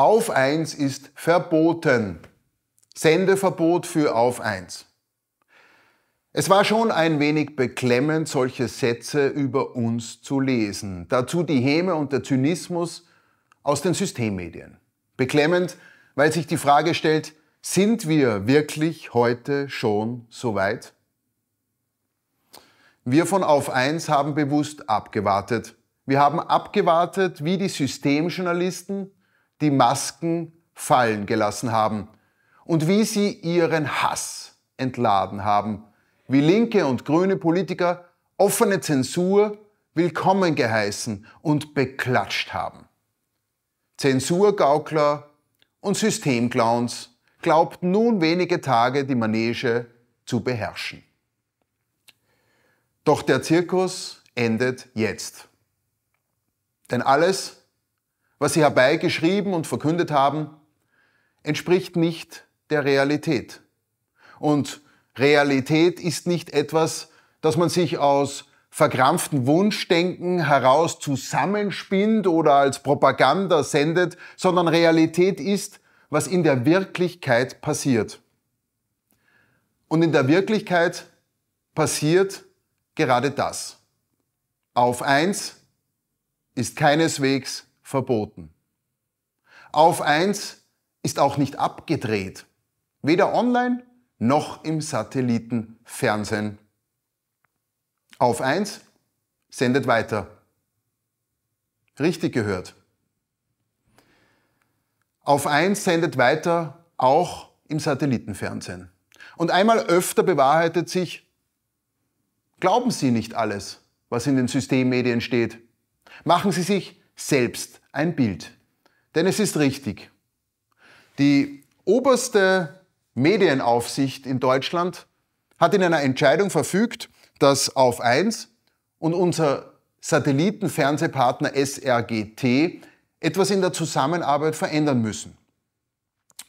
Auf 1 ist verboten. Sendeverbot für Auf 1. Es war schon ein wenig beklemmend, solche Sätze über uns zu lesen. Dazu die Häme und der Zynismus aus den Systemmedien. Beklemmend, weil sich die Frage stellt, sind wir wirklich heute schon so weit? Wir von Auf 1 haben bewusst abgewartet. Wir haben abgewartet, wie die Systemjournalisten die Masken fallen gelassen haben und wie sie ihren Hass entladen haben, wie linke und grüne Politiker offene Zensur willkommen geheißen und beklatscht haben. Zensurgaukler und Systemclowns glaubten nun wenige Tage die Manege zu beherrschen. Doch der Zirkus endet jetzt. Denn alles, was sie herbeigeschrieben und verkündet haben, entspricht nicht der Realität. Und Realität ist nicht etwas, das man sich aus verkrampften Wunschdenken heraus zusammenspinnt oder als Propaganda sendet, sondern Realität ist, was in der Wirklichkeit passiert. Und in der Wirklichkeit passiert gerade das. Auf eins ist keineswegs verboten. Auf eins ist auch nicht abgedreht, weder online noch im Satellitenfernsehen. Auf eins sendet weiter. Richtig gehört. Auf eins sendet weiter auch im Satellitenfernsehen. Und einmal öfter bewahrheitet sich, glauben Sie nicht alles, was in den Systemmedien steht. Machen Sie sich selbst ein Bild. Denn es ist richtig. Die oberste Medienaufsicht in Deutschland hat in einer Entscheidung verfügt, dass auf 1 und unser Satellitenfernsehpartner SRGT etwas in der Zusammenarbeit verändern müssen.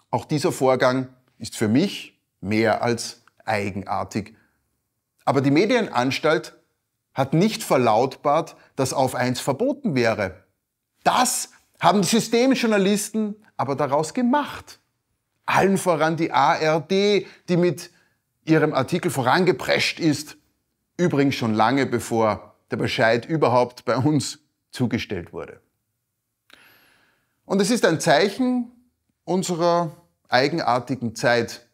Auch dieser Vorgang ist für mich mehr als eigenartig. Aber die Medienanstalt hat nicht verlautbart, dass auf 1 verboten wäre. Das haben die Systemjournalisten aber daraus gemacht. Allen voran die ARD, die mit ihrem Artikel vorangeprescht ist. Übrigens schon lange bevor der Bescheid überhaupt bei uns zugestellt wurde. Und es ist ein Zeichen unserer eigenartigen Zeit,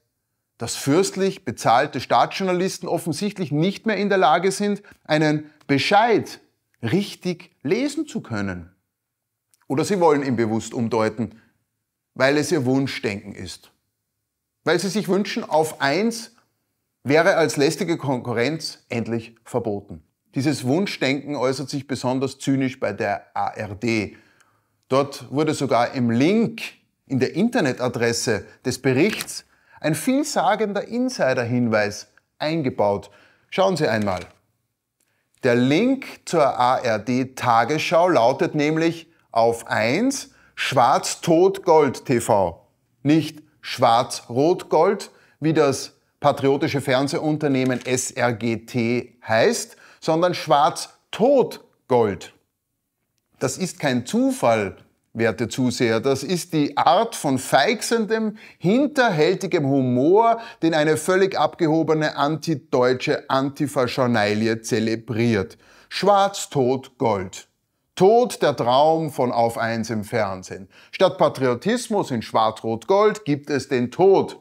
dass fürstlich bezahlte Staatsjournalisten offensichtlich nicht mehr in der Lage sind, einen Bescheid richtig lesen zu können. Oder sie wollen ihn bewusst umdeuten, weil es ihr Wunschdenken ist. Weil sie sich wünschen, auf eins wäre als lästige Konkurrenz endlich verboten. Dieses Wunschdenken äußert sich besonders zynisch bei der ARD. Dort wurde sogar im Link in der Internetadresse des Berichts ein vielsagender Insiderhinweis eingebaut. Schauen Sie einmal. Der Link zur ARD Tagesschau lautet nämlich auf 1 Schwarz-Tot-Gold TV. Nicht Schwarz-Rot-Gold, wie das patriotische Fernsehunternehmen SRGT heißt, sondern Schwarz-Tot-Gold. Das ist kein Zufall, werte Zuseher. Das ist die Art von feixendem, hinterhältigem Humor, den eine völlig abgehobene antideutsche Antifa-Journalie zelebriert. Schwarz, Tot, Gold. Tod der Traum von Auf eins im Fernsehen. Statt Patriotismus in Schwarz-Rot-Gold gibt es den Tod.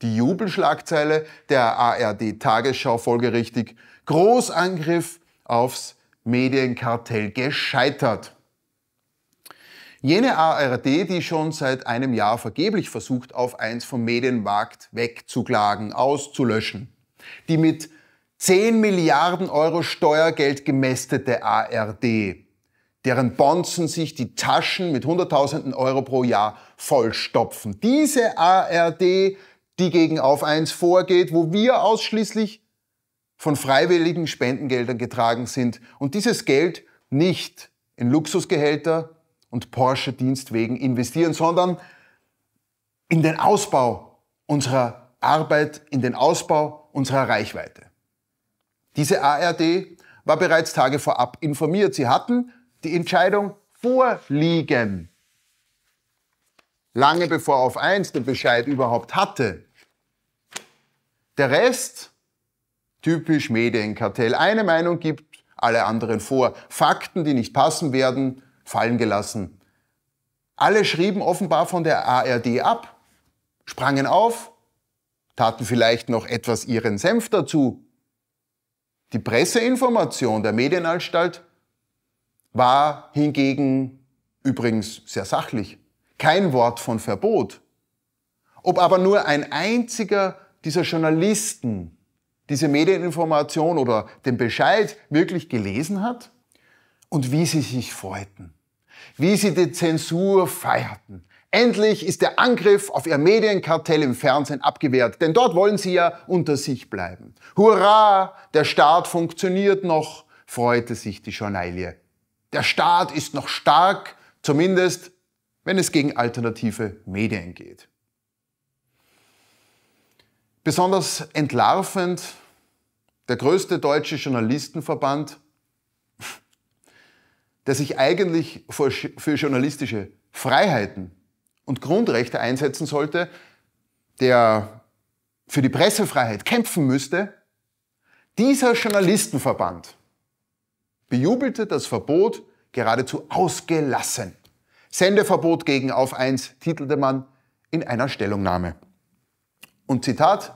Die Jubelschlagzeile der ARD-Tagesschau folgerichtig. Großangriff aufs Medienkartell gescheitert. Jene ARD, die schon seit einem Jahr vergeblich versucht, auf eins vom Medienmarkt wegzuklagen, auszulöschen. Die mit 10 Milliarden Euro Steuergeld gemästete ARD, deren Bonzen sich die Taschen mit Hunderttausenden Euro pro Jahr vollstopfen. Diese ARD, die gegen Auf 1 vorgeht, wo wir ausschließlich von freiwilligen Spendengeldern getragen sind und dieses Geld nicht in Luxusgehälter und Porsche-Dienstwegen investieren, sondern in den Ausbau unserer Arbeit, in den Ausbau unserer Reichweite. Diese ARD war bereits Tage vorab informiert. Sie hatten die Entscheidung vorliegen. Lange bevor auf 1 den Bescheid überhaupt hatte. Der Rest, typisch Medienkartell. Eine Meinung gibt alle anderen vor. Fakten, die nicht passen werden, fallen gelassen. Alle schrieben offenbar von der ARD ab, sprangen auf, taten vielleicht noch etwas ihren Senf dazu, die Presseinformation der Medienanstalt war hingegen übrigens sehr sachlich. Kein Wort von Verbot. Ob aber nur ein einziger dieser Journalisten diese Medieninformation oder den Bescheid wirklich gelesen hat und wie sie sich freuten, wie sie die Zensur feierten, Endlich ist der Angriff auf ihr Medienkartell im Fernsehen abgewehrt, denn dort wollen sie ja unter sich bleiben. Hurra, der Staat funktioniert noch, freute sich die Journalie. Der Staat ist noch stark, zumindest wenn es gegen alternative Medien geht. Besonders entlarvend der größte deutsche Journalistenverband, der sich eigentlich für journalistische Freiheiten und Grundrechte einsetzen sollte, der für die Pressefreiheit kämpfen müsste, dieser Journalistenverband bejubelte das Verbot geradezu ausgelassen. Sendeverbot gegen Auf 1 titelte man in einer Stellungnahme. Und Zitat,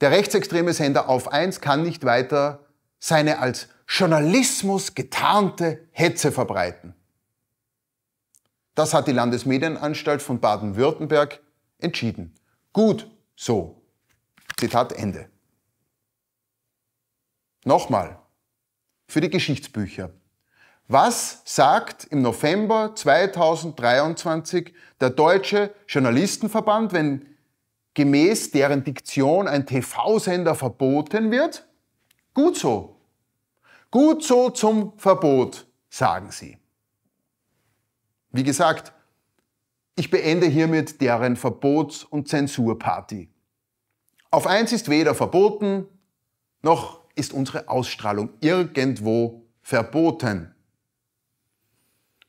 der rechtsextreme Sender Auf 1 kann nicht weiter seine als Journalismus getarnte Hetze verbreiten. Das hat die Landesmedienanstalt von Baden-Württemberg entschieden. Gut so. Zitat Ende. Nochmal für die Geschichtsbücher. Was sagt im November 2023 der Deutsche Journalistenverband, wenn gemäß deren Diktion ein TV-Sender verboten wird? Gut so. Gut so zum Verbot, sagen sie. Wie gesagt, ich beende hiermit deren Verbots- und Zensurparty. Auf eins ist weder verboten, noch ist unsere Ausstrahlung irgendwo verboten.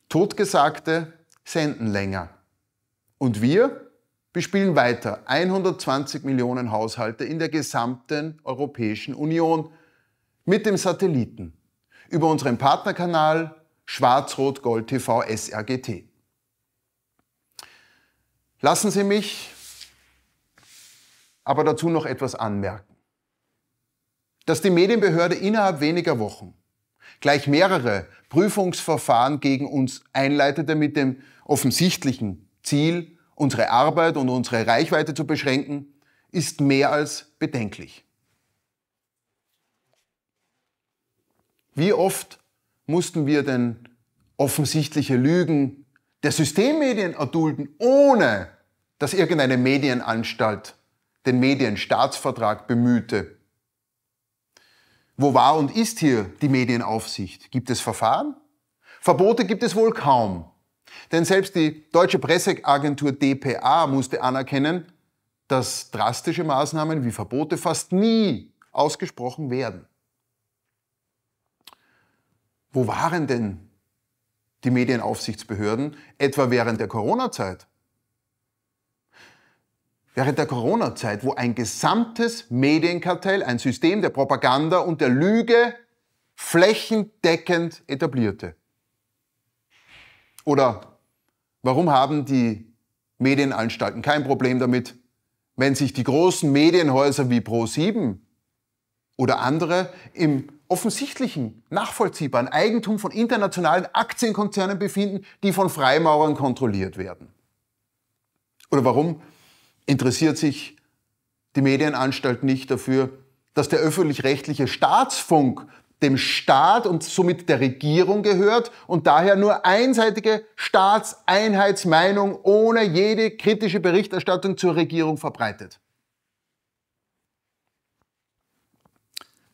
Totgesagte senden länger. Und wir bespielen weiter 120 Millionen Haushalte in der gesamten Europäischen Union mit dem Satelliten, über unseren Partnerkanal Schwarz-Rot-Gold TV SRGT. Lassen Sie mich aber dazu noch etwas anmerken. Dass die Medienbehörde innerhalb weniger Wochen gleich mehrere Prüfungsverfahren gegen uns einleitete mit dem offensichtlichen Ziel, unsere Arbeit und unsere Reichweite zu beschränken, ist mehr als bedenklich. Wie oft mussten wir denn offensichtliche Lügen der Systemmedien erdulden, ohne dass irgendeine Medienanstalt den Medienstaatsvertrag bemühte. Wo war und ist hier die Medienaufsicht? Gibt es Verfahren? Verbote gibt es wohl kaum. Denn selbst die deutsche Presseagentur DPA musste anerkennen, dass drastische Maßnahmen wie Verbote fast nie ausgesprochen werden. Wo waren denn die Medienaufsichtsbehörden, etwa während der Corona-Zeit? Während der Corona-Zeit, wo ein gesamtes Medienkartell ein System der Propaganda und der Lüge flächendeckend etablierte. Oder warum haben die Medienanstalten kein Problem damit, wenn sich die großen Medienhäuser wie Pro7 oder andere im offensichtlichen, nachvollziehbaren Eigentum von internationalen Aktienkonzernen befinden, die von Freimaurern kontrolliert werden? Oder warum interessiert sich die Medienanstalt nicht dafür, dass der öffentlich-rechtliche Staatsfunk dem Staat und somit der Regierung gehört und daher nur einseitige Staatseinheitsmeinung ohne jede kritische Berichterstattung zur Regierung verbreitet.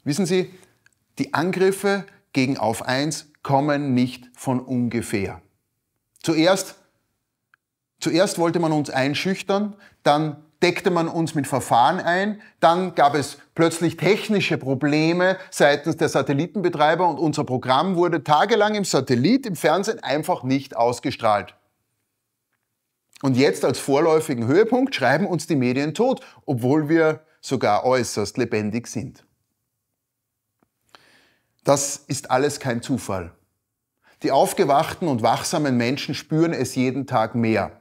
Wissen Sie, die Angriffe gegen Auf 1 kommen nicht von ungefähr. Zuerst, zuerst wollte man uns einschüchtern, dann deckte man uns mit Verfahren ein, dann gab es plötzlich technische Probleme seitens der Satellitenbetreiber und unser Programm wurde tagelang im Satellit, im Fernsehen einfach nicht ausgestrahlt. Und jetzt als vorläufigen Höhepunkt schreiben uns die Medien tot, obwohl wir sogar äußerst lebendig sind. Das ist alles kein Zufall. Die aufgewachten und wachsamen Menschen spüren es jeden Tag mehr.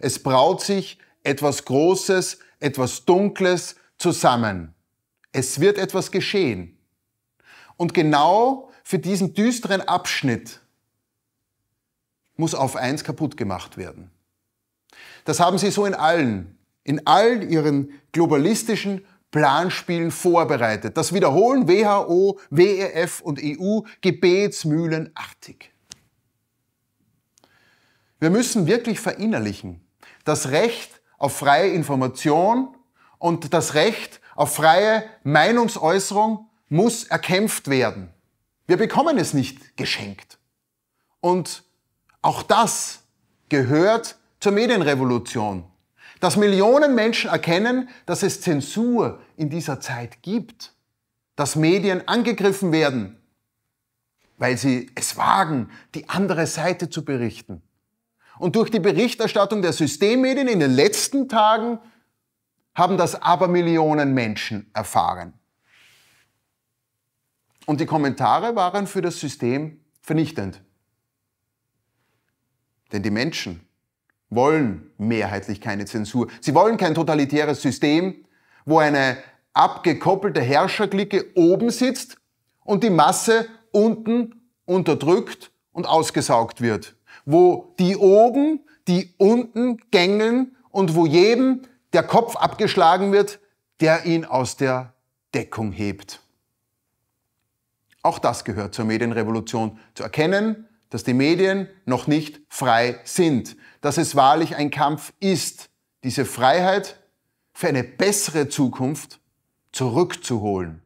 Es braut sich etwas Großes, etwas Dunkles zusammen. Es wird etwas geschehen. Und genau für diesen düsteren Abschnitt muss auf eins kaputt gemacht werden. Das haben sie so in allen, in all ihren globalistischen Planspielen vorbereitet. Das wiederholen WHO, WEF und EU gebetsmühlenartig. Wir müssen wirklich verinnerlichen, das Recht auf freie Information und das Recht auf freie Meinungsäußerung muss erkämpft werden. Wir bekommen es nicht geschenkt. Und auch das gehört zur Medienrevolution. Dass Millionen Menschen erkennen, dass es Zensur, in dieser Zeit gibt, dass Medien angegriffen werden, weil sie es wagen, die andere Seite zu berichten. Und durch die Berichterstattung der Systemmedien in den letzten Tagen haben das Abermillionen Menschen erfahren. Und die Kommentare waren für das System vernichtend. Denn die Menschen wollen mehrheitlich keine Zensur. Sie wollen kein totalitäres System, wo eine abgekoppelte Herrscherklicke oben sitzt und die Masse unten unterdrückt und ausgesaugt wird. Wo die oben, die unten gängeln und wo jedem der Kopf abgeschlagen wird, der ihn aus der Deckung hebt. Auch das gehört zur Medienrevolution, zu erkennen, dass die Medien noch nicht frei sind, dass es wahrlich ein Kampf ist, diese Freiheit für eine bessere Zukunft zurückzuholen.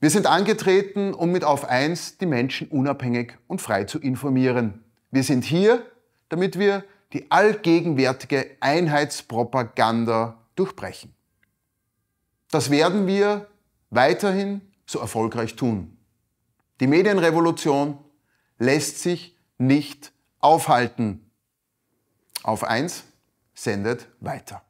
Wir sind angetreten, um mit Auf eins die Menschen unabhängig und frei zu informieren. Wir sind hier, damit wir die allgegenwärtige Einheitspropaganda durchbrechen. Das werden wir weiterhin so erfolgreich tun. Die Medienrevolution lässt sich nicht aufhalten. Auf eins sendet weiter.